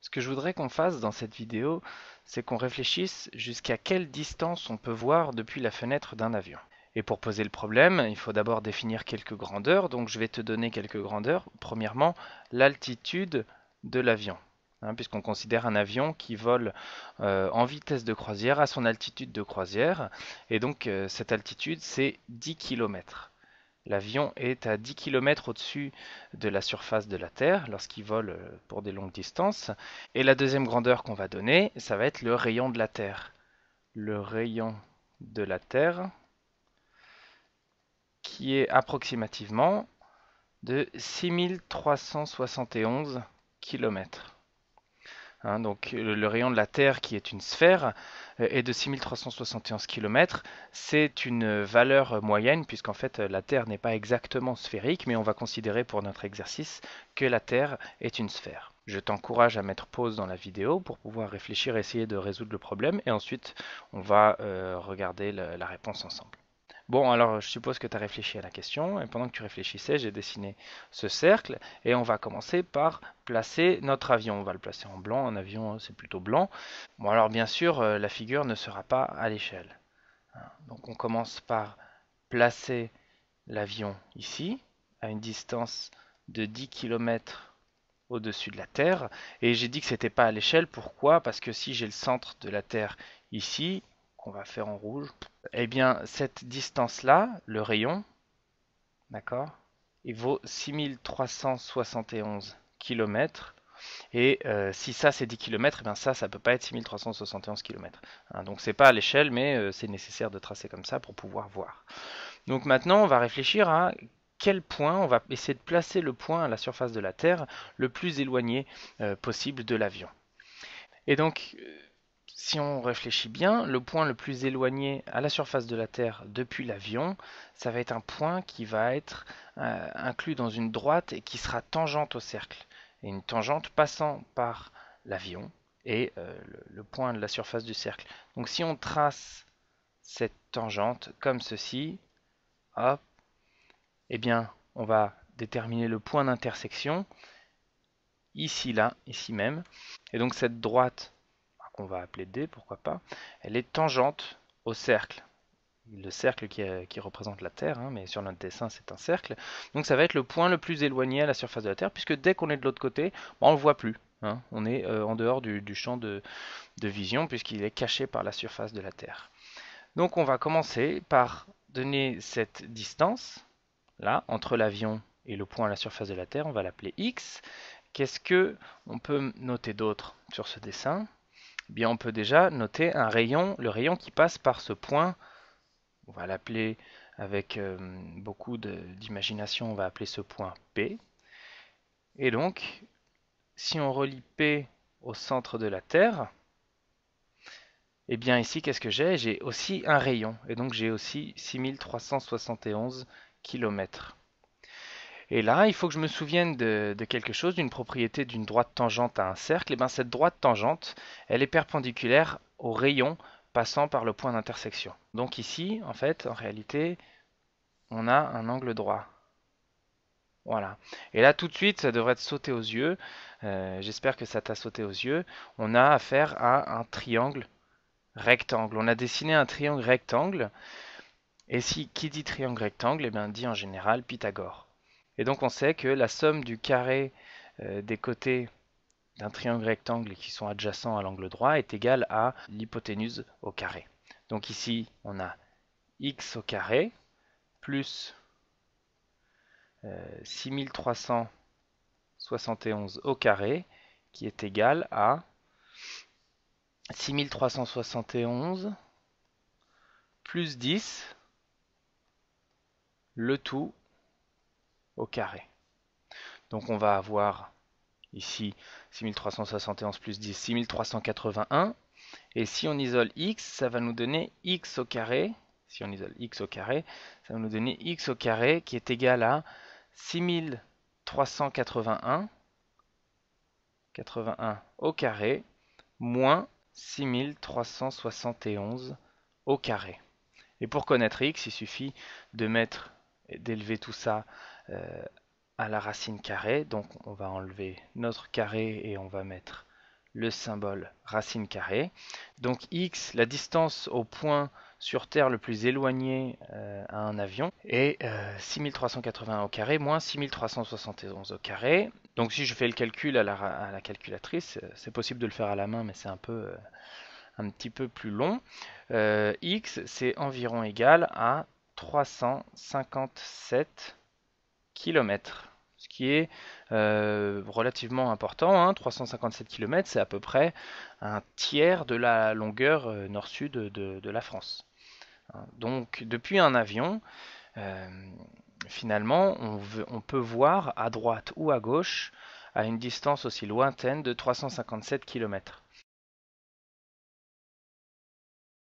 Ce que je voudrais qu'on fasse dans cette vidéo, c'est qu'on réfléchisse jusqu'à quelle distance on peut voir depuis la fenêtre d'un avion. Et pour poser le problème, il faut d'abord définir quelques grandeurs, donc je vais te donner quelques grandeurs. Premièrement, l'altitude de l'avion, hein, puisqu'on considère un avion qui vole euh, en vitesse de croisière à son altitude de croisière, et donc euh, cette altitude c'est 10 km. L'avion est à 10 km au-dessus de la surface de la Terre lorsqu'il vole euh, pour des longues distances. Et la deuxième grandeur qu'on va donner, ça va être le rayon de la Terre. Le rayon de la Terre qui est approximativement de 6371 km. Hein, donc le, rayon de la Terre, qui est une sphère, euh, est de 6371 km. C'est une valeur moyenne, puisqu'en fait euh, la Terre n'est pas exactement sphérique, mais on va considérer pour notre exercice que la Terre est une sphère. Je t'encourage à mettre pause dans la vidéo pour pouvoir réfléchir, et essayer de résoudre le problème, et ensuite on va euh, regarder la réponse ensemble. Bon, alors je suppose que tu as réfléchi à la question, et pendant que tu réfléchissais, j'ai dessiné ce cercle, et on va commencer par placer notre avion. On va le placer en blanc, un avion c'est plutôt blanc. Bon, alors bien sûr, euh, la figure ne sera pas à l'échelle. Hein, donc on commence par placer l'avion ici, à une distance de 10 km au-dessus de la Terre. Et j'ai dit que ce c'était pas à l'échelle. Pourquoi Parce que si j'ai le centre de la Terre ici, qu'on va faire en rouge, eh bien, cette distance-là, le rayon, d'accord, il vaut 6371 km. Et euh, si ça c'est 10 km, et bien ça, ça peut pas être 6371 km. Donc, donc c'est pas à l'échelle, mais euh, c'est nécessaire de tracer comme ça pour pouvoir voir. Donc maintenant, on va réfléchir à quel point on va essayer de placer le point à la surface de la Terre le plus éloigné euh, possible de l'avion. Et donc, si on réfléchit bien, le point le plus éloigné à la surface de la Terre depuis l'avion, ça va être un point qui va être euh, inclus dans une droite et qui sera tangente au cercle. Et une tangente passant par l'avion et euh, le, point de la surface du cercle. Donc si on trace cette tangente comme ceci, hop, eh bien on va déterminer le point d'intersection ici là, ici même. Et donc cette droite on va appeler D, pourquoi pas, elle est tangente au cercle. Le cercle qui, euh, représente la Terre, hein, mais sur notre dessin c'est un cercle. Donc ça va être le point le plus éloigné à la surface de la Terre, puisque dès qu'on est de l'autre côté, bah, on ne le voit plus. Hein. On est euh, en dehors du, champ de, vision, puisqu'il est caché par la surface de la Terre. Donc on va commencer par donner cette distance, là, entre l'avion et le point à la surface de la Terre, on va l'appeler X. Qu'est-ce que on peut noter d'autre sur ce dessin on peut déjà noter un rayon, le rayon qui passe par ce point, on va l'appeler avec euh, beaucoup d'imagination, on va appeler ce point P. Et donc, si on relie P au centre de la Terre, et eh bien ici, qu'est-ce que j'ai J'ai aussi un rayon, et donc j'ai aussi 6371 km. Et là, il faut que je me souvienne de, quelque chose, d'une propriété d'une droite tangente à un cercle. Et eh bien cette droite tangente, elle est perpendiculaire au rayon passant par le point d'intersection. Donc ici, en fait, en réalité, on a un angle droit. Voilà. Et là, tout de suite, ça devrait te sauter aux yeux. Euh, j'espère que ça t'a sauté aux yeux. On a affaire à un triangle rectangle. On a dessiné un triangle rectangle. Et si qui dit triangle rectangle, eh bien, dit en général Pythagore. Et donc on sait que la somme du carré euh, des côtés d'un triangle rectangle qui sont adjacents à l'angle droit est égale à l'hypoténuse au carré. Donc ici, on a x au carré plus euh, 6371 au carré qui est égal à 6371 plus 10, le tout au carré. Donc on va avoir ici 6371 plus 10, 6381. Et si on isole x, ça va nous donner x au carré. Si on isole x au carré, ça va nous donner x au carré qui est égal à 6381 81 au carré moins 6371 au carré. Et pour connaître x, il suffit de mettre d'élever tout ça euh, à la racine carrée. Donc on va enlever notre carré et on va mettre le symbole racine carrée. Donc x, la distance au point sur Terre le plus éloigné euh, à un avion, est 6380 euh, au carré moins 6371 au carré. Donc si je fais le calcul à la, à la calculatrice, c'est possible de le faire à la main, mais c'est un peu... un petit peu plus long, x c'est environ égal à 357 km, ce qui est euh, relativement important. 357 hein. km, c'est à peu près un tiers de la longueur euh, nord-sud de, la France. Hein. Donc depuis un avion, euh, finalement, on, on, peut voir à droite ou à gauche à une distance aussi lointaine de 357 km.